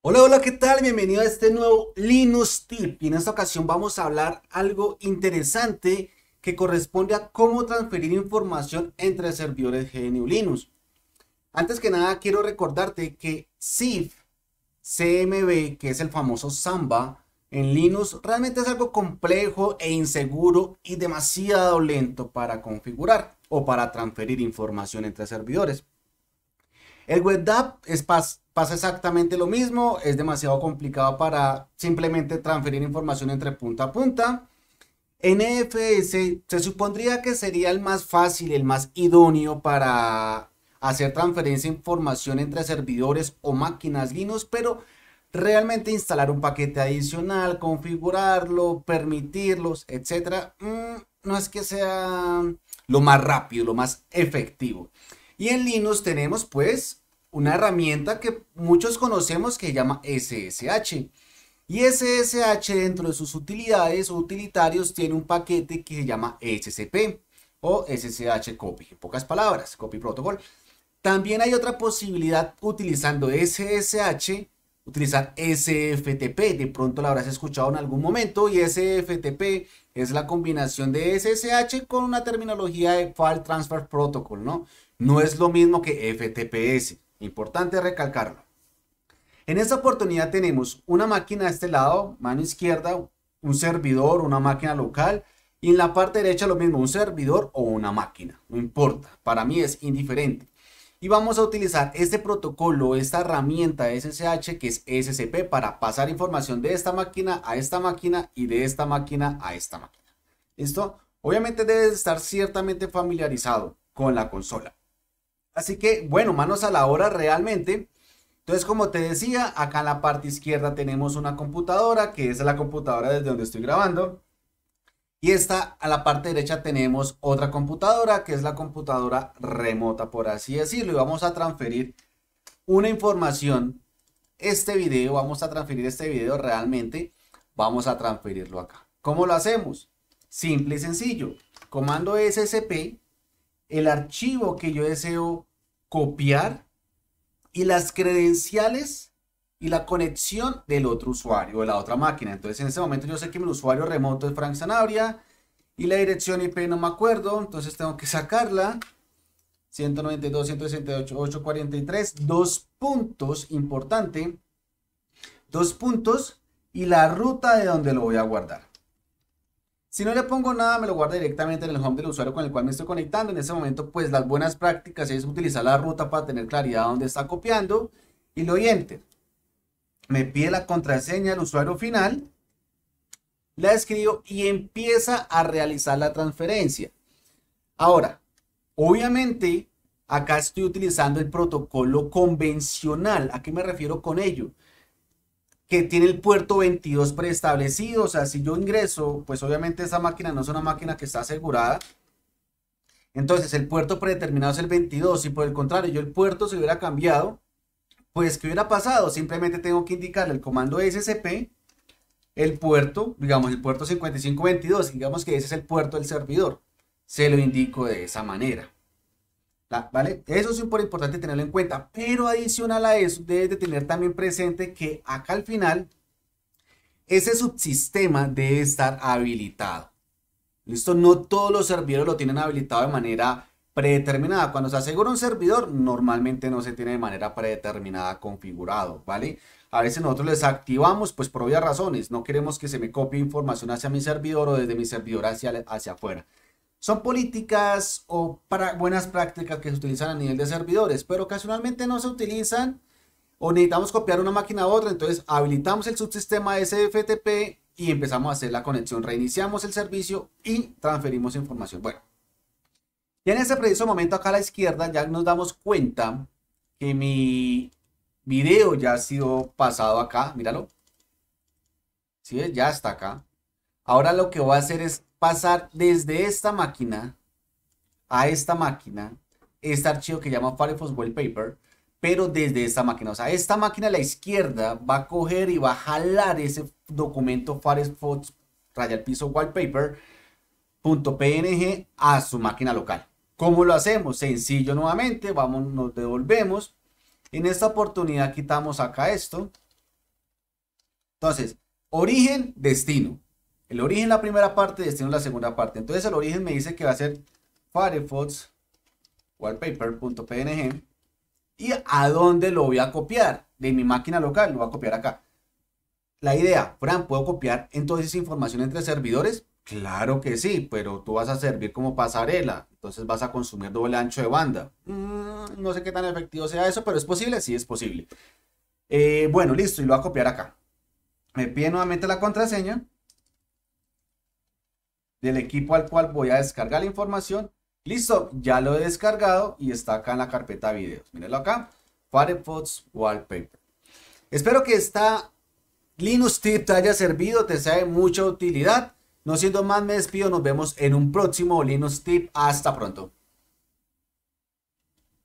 Hola, hola, ¿qué tal? Bienvenido a este nuevo Linux Tip. Y en esta ocasión vamos a hablar algo interesante que corresponde a cómo transferir información entre servidores GNU Linux. Antes que nada, quiero recordarte que SIF CMB, que es el famoso Samba en Linux, realmente es algo complejo e inseguro y demasiado lento para configurar o para transferir información entre servidores. El webdap es pasa exactamente lo mismo, es demasiado complicado para simplemente transferir información entre punta a punta. NFS se supondría que sería el más fácil, el más idóneo para hacer transferencia de información entre servidores o máquinas Linux, pero realmente instalar un paquete adicional, configurarlo, permitirlos, etcétera, mm, no es que sea lo más rápido, lo más efectivo. Y en Linux tenemos pues una herramienta que muchos conocemos que se llama SSH. Y SSH dentro de sus utilidades o utilitarios tiene un paquete que se llama SCP o SSH Copy, en pocas palabras, Copy Protocol. También hay otra posibilidad utilizando SSH, utilizar SFTP, de pronto la habrás escuchado en algún momento, y SFTP es la combinación de SSH con una terminología de File Transfer Protocol, ¿no? no es lo mismo que FTPS. Importante recalcarlo. En esta oportunidad tenemos una máquina de este lado, mano izquierda, un servidor, una máquina local. Y en la parte derecha lo mismo, un servidor o una máquina. No importa, para mí es indiferente. Y vamos a utilizar este protocolo, esta herramienta SSH que es SCP para pasar información de esta máquina a esta máquina y de esta máquina a esta máquina. ¿Listo? Obviamente debes estar ciertamente familiarizado con la consola. Así que, bueno, manos a la obra realmente. Entonces, como te decía, acá en la parte izquierda tenemos una computadora, que es la computadora desde donde estoy grabando. Y esta, a la parte derecha tenemos otra computadora, que es la computadora remota, por así decirlo. Y vamos a transferir una información, este video, vamos a transferir este video realmente, vamos a transferirlo acá. ¿Cómo lo hacemos? Simple y sencillo. Comando SSP, el archivo que yo deseo copiar y las credenciales y la conexión del otro usuario, de la otra máquina. Entonces, en ese momento yo sé que mi usuario remoto es Frank Sanabria y la dirección IP no me acuerdo, entonces tengo que sacarla. 192, 168, 43 dos puntos, importante, dos puntos y la ruta de donde lo voy a guardar. Si no le pongo nada, me lo guarda directamente en el home del usuario con el cual me estoy conectando. En ese momento, pues las buenas prácticas es utilizar la ruta para tener claridad dónde está copiando. Y lo Enter. me pide la contraseña del usuario final, la escribo y empieza a realizar la transferencia. Ahora, obviamente, acá estoy utilizando el protocolo convencional. ¿A qué me refiero con ello? que tiene el puerto 22 preestablecido. O sea, si yo ingreso, pues obviamente esa máquina no es una máquina que está asegurada. Entonces, el puerto predeterminado es el 22. Si por el contrario yo el puerto se hubiera cambiado, pues ¿qué hubiera pasado? Simplemente tengo que indicarle el comando SCP, el puerto, digamos el puerto 5522, digamos que ese es el puerto del servidor. Se lo indico de esa manera. ¿Vale? Eso es súper importante tenerlo en cuenta, pero adicional a eso debes de tener también presente que acá al final ese subsistema debe estar habilitado. ¿Listo? No todos los servidores lo tienen habilitado de manera predeterminada. Cuando se asegura un servidor, normalmente no se tiene de manera predeterminada configurado, ¿vale? A veces nosotros les activamos, pues por obvias razones. No queremos que se me copie información hacia mi servidor o desde mi servidor hacia, hacia afuera. Son políticas o para buenas prácticas que se utilizan a nivel de servidores, pero ocasionalmente no se utilizan o necesitamos copiar una máquina a otra, entonces habilitamos el subsistema SFTP y empezamos a hacer la conexión, reiniciamos el servicio y transferimos información. Bueno, ya en ese preciso momento acá a la izquierda ya nos damos cuenta que mi video ya ha sido pasado acá, míralo. ¿Sí? Ya está acá. Ahora lo que voy a hacer es pasar desde esta máquina a esta máquina, este archivo que llama Firefox Wallpaper, pero desde esta máquina. O sea, esta máquina a la izquierda va a coger y va a jalar ese documento Firefox raya piso wallpaper .png a su máquina local. ¿Cómo lo hacemos? Sencillo nuevamente, vamos, nos devolvemos. En esta oportunidad quitamos acá esto. Entonces, origen, destino. El origen la primera parte, destino la segunda parte. Entonces el origen me dice que va a ser Firefox wallpaper.png y a dónde lo voy a copiar de mi máquina local, lo voy a copiar acá. La idea, Fran, ¿puedo copiar entonces información entre servidores? Claro que sí, pero tú vas a servir como pasarela, entonces vas a consumir doble ancho de banda. Mm, no sé qué tan efectivo sea eso, pero es posible, sí es posible. Eh, bueno, listo, y lo voy a copiar acá. Me pide nuevamente la contraseña del equipo al cual voy a descargar la información. Listo, ya lo he descargado y está acá en la carpeta videos. Mírenlo acá, Firefox Wallpaper. Espero que esta Linux Tip te haya servido, te sea de mucha utilidad. No siendo más, me despido. Nos vemos en un próximo Linux Tip. Hasta pronto.